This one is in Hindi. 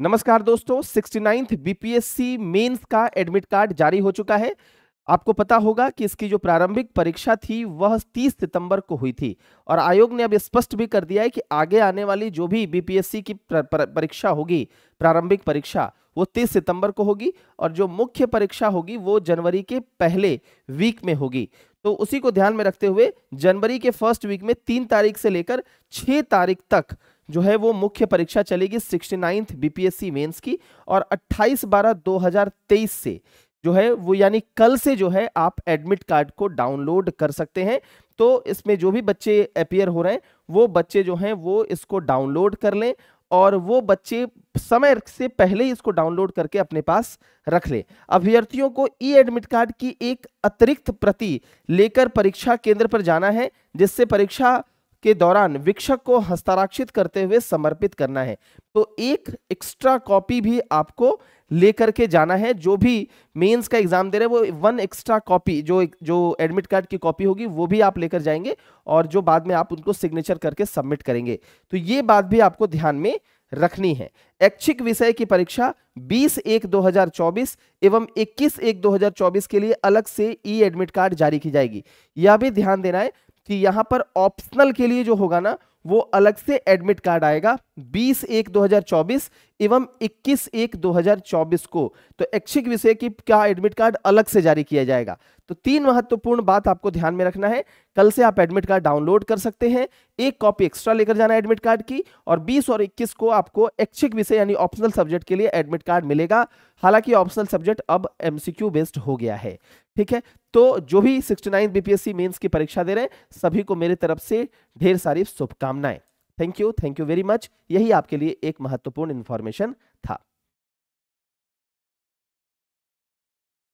नमस्कार दोस्तों सिक्सटी नाइन्थ बीपीएससी मेंस का एडमिट कार्ड जारी हो चुका है आपको पता होगा कि इसकी जो प्रारंभिक परीक्षा थी वह 30 सितंबर को हुई थी और आयोग ने अब स्पष्ट भी कर दिया है कि आगे आने वाली जो भी बीपीएससी की परीक्षा होगी प्रारंभिक परीक्षा वो 30 सितंबर को होगी और जो मुख्य परीक्षा होगी वो जनवरी के पहले वीक में होगी तो उसी को ध्यान में रखते हुए जनवरी के फर्स्ट वीक में तीन तारीख से लेकर छः तारीख तक जो है वो मुख्य परीक्षा चलेगी सिक्सटी नाइन्थ बीपीएससी मेंस की और 28 बारह 2023 से जो है वो यानी कल से जो है आप एडमिट कार्ड को डाउनलोड कर सकते हैं तो इसमें जो भी बच्चे अपियर हो रहे हैं वो बच्चे जो हैं वो इसको डाउनलोड कर लें और वो बच्चे समय से पहले ही इसको डाउनलोड करके अपने पास रख लें अभ्यर्थियों को ई एडमिट कार्ड की एक अतिरिक्त प्रति लेकर परीक्षा केंद्र पर जाना है जिससे परीक्षा के दौरान वीक्षक को हस्ताक्षरित करते हुए समर्पित करना है तो एक एक्स्ट्रा कॉपी भी आपको लेकर के जाना है जो भी मेंस का एग्जाम दे रहे हैं वो वन एक्स्ट्रा कॉपी जो जो एडमिट कार्ड की कॉपी होगी वो भी आप लेकर जाएंगे और जो बाद में आप उनको सिग्नेचर करके सबमिट करेंगे तो ये बात भी आपको ध्यान में रखनी है ऐच्छिक विषय की परीक्षा 20 एक 2024 एवं 21 एक 2024 के लिए अलग से ई एडमिट कार्ड जारी की जाएगी यह भी ध्यान देना है कि यहां पर ऑप्शनल के लिए जो होगा ना वो अलग से एडमिट कार्ड आएगा 20 एक 2024 एवं 21 एक 2024 को तो ऐच्छिक विषय की क्या एडमिट कार्ड अलग से जारी किया जाएगा तो तीन महत्वपूर्ण बात आपको ध्यान में रखना है कल से आप एडमिट कार्ड डाउनलोड कर सकते हैं एक कॉपी एक्स्ट्रा लेकर जाना एडमिट कार्ड की और 20 और 21 को आपको ऐच्छिक विषय यानी ऑप्शनल सब्जेक्ट के लिए एडमिट कार्ड मिलेगा हालांकि ऑप्शनल सब्जेक्ट अब एमसीक्यू बेस्ड हो गया है ठीक है तो जो भी 69 बीपीएससी मेंस की परीक्षा दे रहे हैं सभी को मेरे तरफ से ढेर सारी शुभकामनाएं thank you thank you very much यही आपके लिए एक महत्वपूर्ण इन्फॉर्मेशन था